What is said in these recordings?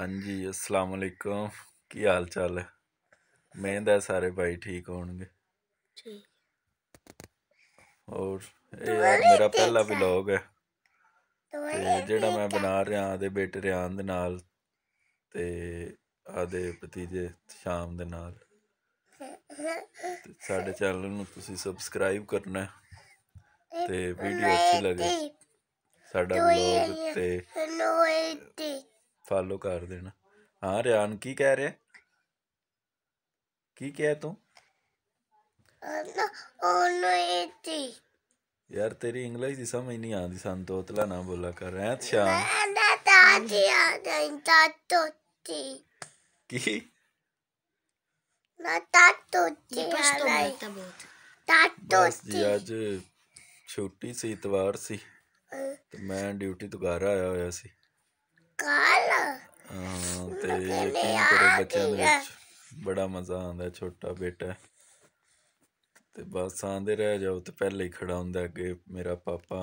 हाँ जी अस्सलाम ਕੀ ਹਾਲ ਚਾਲ ਹੈ ਮੈਂ ਦਾ ਸਾਰੇ ਭਾਈ ਠੀਕ ਹੋਣਗੇ ਠੀਕ ਔਰ ਇਹ ਮੇਰਾ ਪਹਿਲਾ ਵਲੌਗ ਹੈ ਤੇ ਜਿਹੜਾ ਮੈਂ ਬਣਾ ਰਿਹਾ ਆਦੇ ਬੇਟੇ ਰਿਆਨ ਦੇ ਨਾਲ ਤੇ ਆਦੇ ਭਤੀਜੇ ਸ਼ਾਮ ਦੇ ਨਾਲ ਸਾਡੇ ਚੈਨਲ ਨੂੰ ਤੁਸੀਂ ਸਬਸਕ੍ਰਾਈਬ ਕਰਨਾ ਤੇ ਵੀਡੀਓ ਅੱਛੀ ਲੱਗੇ ਸਾਡਾ ਵਲੌਗ ਤੇ फॉलो कर देना हाँ रेहान की कह रहे की क्या तू यार तेरी इंग्लिश की समझ नहीं आती सन तो ना बोला कर रहे शाम अच्छा? की तो सी इतवार सी तो मैं ड्यूटी तो घर आया होया सी ਕਾਲ ਤੇ ਤੇਰੇ ਬੱਚਿਆਂ ਦੇ ਵਿੱਚ ਬੜਾ ਮਜ਼ਾ ਆਉਂਦਾ ਛੋਟਾ ਬੇਟਾ ਤੇ ਬਸ ਆਂਦੇ ਰਹਿ ਜਾਓ ਤੇ ਪਹਿਲੇ ਹੀ ਖੜਾ ਹੁੰਦਾ ਅੱਗੇ ਮੇਰਾ ਪਾਪਾ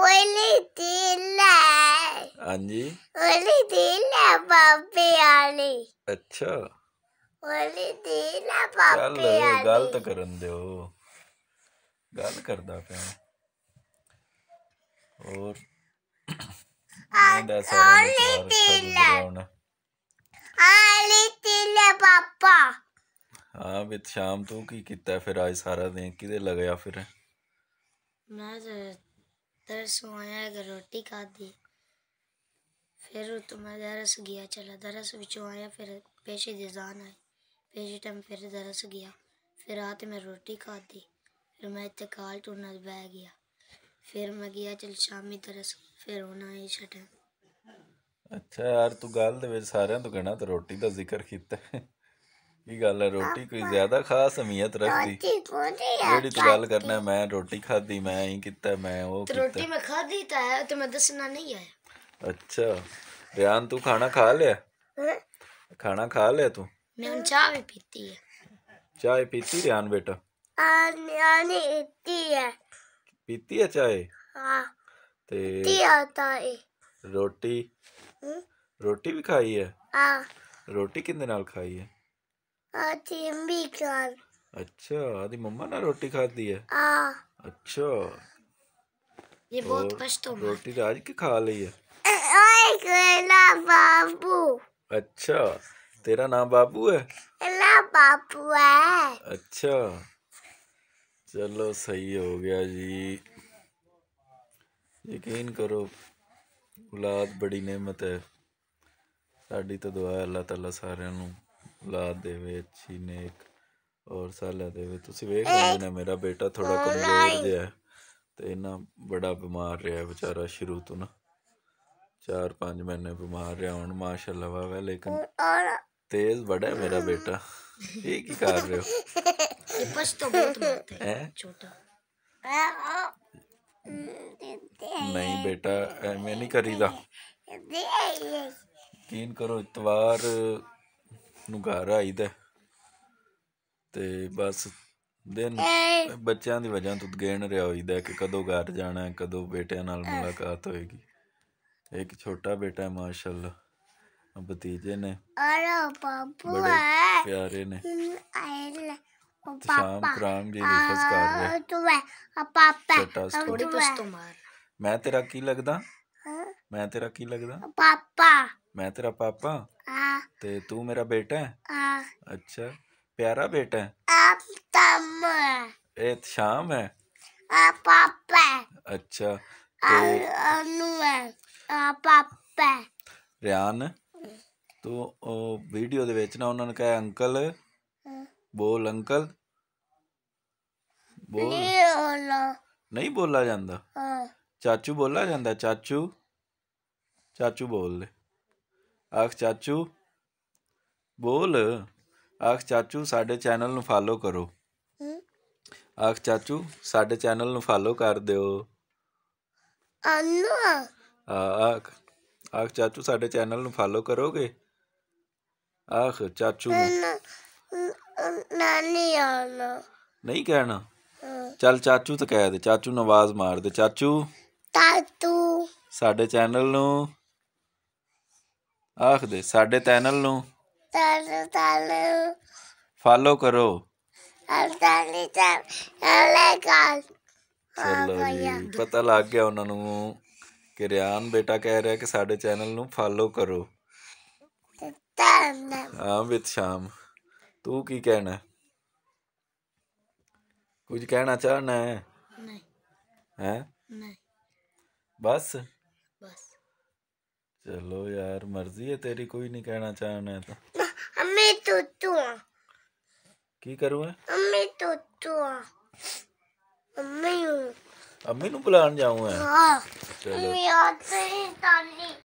ਓਲੀ ਦਿਲ ਹਾਂਜੀ ਓਲੀ ਦਿਲ ਬਾਬੇ ਵਾਲੀ ਅੱਛਾ ਓਲੀ ਦਿਲ ਬਾਬੇ ਵਾਲੀ ਗੱਲ ਤਾਂ ਕਰਨ ਦਿਓ ਗੱਲ ਕਰਦਾ ਪਿਆ ਹੋਰ हाँ, हाँ, शाम तू तो की किता फिर आज सारा दिन लगया फिर मैं अगर तो रोटी खा दी फिर तो मैं दरस गया चला दरस आया फिर पेशे जान आई पेशे टाइम फिर दरस गया फिर रात मैं रोटी खा दी फिर मैं इतने काल टूरना तो बह गया ਫਿਰ ਮੈਂ ਗਿਆ ਚਲ ਸ਼ਾਮੀ ਤਰਸ ਫਿਰ ਉਹਨਾਂ ਹੀ ਛਟਾ ਅੱਛਾ ਯਾਰ ਤੂੰ ਗੱਲ ਦੇ ਵਿੱਚ ਸਾਰਿਆਂ ਤੋਂ ਕਹਿਣਾ ਤੇ ਰੋਟੀ ਦਾ ਜ਼ਿਕਰ ਕੀਤਾ ਕੀ ਗੱਲ ਹੈ ਰੋਟੀ ਕੋਈ ਜ਼ਿਆਦਾ ਖਾਸ ਅਹਿਮੀਅਤ ਰੱਖਦੀ ਜਿਹੜੀ ਤੂੰ ਗੱਲ ਕਰਨਾ ਮੈਂ ਰੋਟੀ ਖਾਦੀ ਮੈਂ ਹੀ ਕੀਤਾ ਮੈਂ ਉਹ ਕੀਤਾ ਰੋਟੀ ਮੈਂ ਖਾਦੀ ਤਾਂ ਹੈ ਤੇ ਮੈਂ ਦੱਸਣਾ ਨਹੀਂ ਆਇਆ ਅੱਛਾ ਰਿਆਨ ਤੂੰ ਖਾਣਾ ਖਾ ਲਿਆ ਖਾਣਾ ਖਾ ਲਿਆ ਤੂੰ ਮੈਂ ਹੁਣ ਚਾਹ ਵੀ ਪੀਤੀ ਹੈ ਚਾਹ ਪੀਤੀ ਰਿਆਨ ਬੇਟਾ ਆ ਨਹੀਂ ਇੱਤੀ ਹੈ पीती है चाय ਹਾਂ हाँ, रोटी ਪੀਤੀ ਆ ਤਾਏ ਰੋਟੀ ਰੋਟੀ ਵੀ ਖਾਈ ਹੈ ਹਾਂ ਰੋਟੀ अच्छा आदि मम्मा ना रोटी खाती है आ, हाँ। अच्छा ये बहुत कष्ट रोटी आज की खा ली है बाबू अच्छा तेरा नाम बाबू है बाबू है अच्छा चलो सही हो गया जी यकीन करो औलाद बड़ी नेमत है ਸਾਡੀ ਤਾਂ ਦੁਆ ਹੈ ਅੱਲਾਹ ਤਾਲਾ ਸਾਰਿਆਂ ਨੂੰ ਔਲਾਦ ਦੇਵੇ ਅੱਛੀ ਨੇਕ ਔਰ ਸਾਲਾ ਦੇਵੇ ਤੁਸੀਂ ਵੇਖ ਰਹੇ ਨੇ ਮੇਰਾ ਬੇਟਾ ਥੋੜਾ ਕਮਜ਼ੋਰ ਜਿਹਾ ਹੈ ਤੇ ਇਹਨਾਂ ਬੜਾ ਬਿਮਾਰ ਰਿਹਾ ਵਿਚਾਰਾ ਸ਼ੁਰੂ ਤੋਂ ਨਾ 4-5 ਮਹੀਨੇ ਬਿਮਾਰ ਰਿਹਾ ਹੁਣ ਮਾਸ਼ਾਅੱਲਾ ਵਾਹ ਲੇਕਿਨ ਤੇਜ਼ ਬੜਾ ਹੈ ਮੇਰਾ ਬੇਟਾ ਇਹ ਕੀ ਕਰ ਰਹੇ ਹੋ टिप्पस तो बहुत मारता है छोटा नहीं बेटा मैं नहीं करीदा ਯਕੀਨ ਕਰੋ ਇਤਵਾਰ ਨੂੰ ਘਰ ਆਈਦਾ ਤੇ ਬਸ ਦਿਨ ਬੱਚਿਆਂ ਦੀ ਵਜ੍ਹਾ ਤੋਂ ਗੇਣ ਰਿਹਾ ਹੋਈਦਾ ਕਿ ਕਦੋਂ ਘਰ ਜਾਣਾ ਹੈ ਕਦੋਂ ਬੇਟਿਆਂ ਨਾਲ ਮੁਲਾਕਾਤ ਹੋਏਗੀ ਇੱਕ ਛੋਟਾ ਬੇਟਾ ਹੈ ਮਾਸ਼ਾਅੱਲਾ ਭਤੀਜੇ ਨੇ ਆਰਾ ਪਾਪੂ ਪਿਆਰੇ ਨੇ तो पापा राम जी तू पापा थोड़ी कुछ तो मार मैं तेरा की लगदा हाँ? मैं तेरा की लगदा पापा मैं तेरा पापा हाँ। ते तो तू मेरा बेटा है हाँ। अच्छा प्यारा बेटा है आप तम ए शाम है आ पापा अच्छा तो अनु है आ पापा रियान ਦੇ ਵਿੱਚ ਨਾ ਉਹਨਾਂ ਕਹੇ ਅੰਕਲ बोल अंकल बोल नहीं बोला नहीं बोला जाता हाँ। चाचू बोला जाता चाचू चाचू बोल ले आख चाचू बोल आख चाचू साडे चैनल नु फॉलो करो हम्म। आख चाचू साडे चैनल नु फॉलो कर दो हाँ, आख आख चाचू साडे चैनल नु फॉलो करोगे आख चाचू ਨਾਨੀ ਆਣਾ ਨਹੀਂ ਕਹਿਣਾ ਚੱਲ ਚਾਚੂ ਤਾਂ ਕਹਿ ਦੇ ਚਾਚੂ ਨੂੰ ਆਵਾਜ਼ ਮਾਰ ਦੇ ਚਾਚੂ ਤਾਤੂ ਸਾਡੇ ਚੈਨਲ ਨੂੰ ਆਖ ਦੇ ਸਾਡੇ ਚੈਨਲ ਨੂੰ ਤਾਤੂ ਤਾਲੂ ਫਾਲੋ ਕਰੋ ਅਰਦਾਨੀ ਚੱਲ ਲੈ ਕਾਲ ਚਲੋ ਪਤਾ ਲੱਗ ਗਿਆ ਉਹਨਾਂ ਨੂੰ ਕਿ ਰਿਆਨ ਬੇਟਾ ਕਹਿ ਰਿਹਾ ਕਿ ਸਾਡੇ ਚੈਨਲ ਨੂੰ ਫਾਲੋ ਕਰੋ ਧੰਨਵਾਦ ਹਾਂ ਵਿਦ ਸ਼ਾਮ तू की कहना है कुछ कहना चाहना है ਹੈ नहीं बस बस चलो यार मर्जी है तेरी कोई नहीं कहना चाहना है तो हमें तो तू की करूँ हमें तो तू अम्मी अम्मी नु बुलान जाऊँ है हाँ। चलो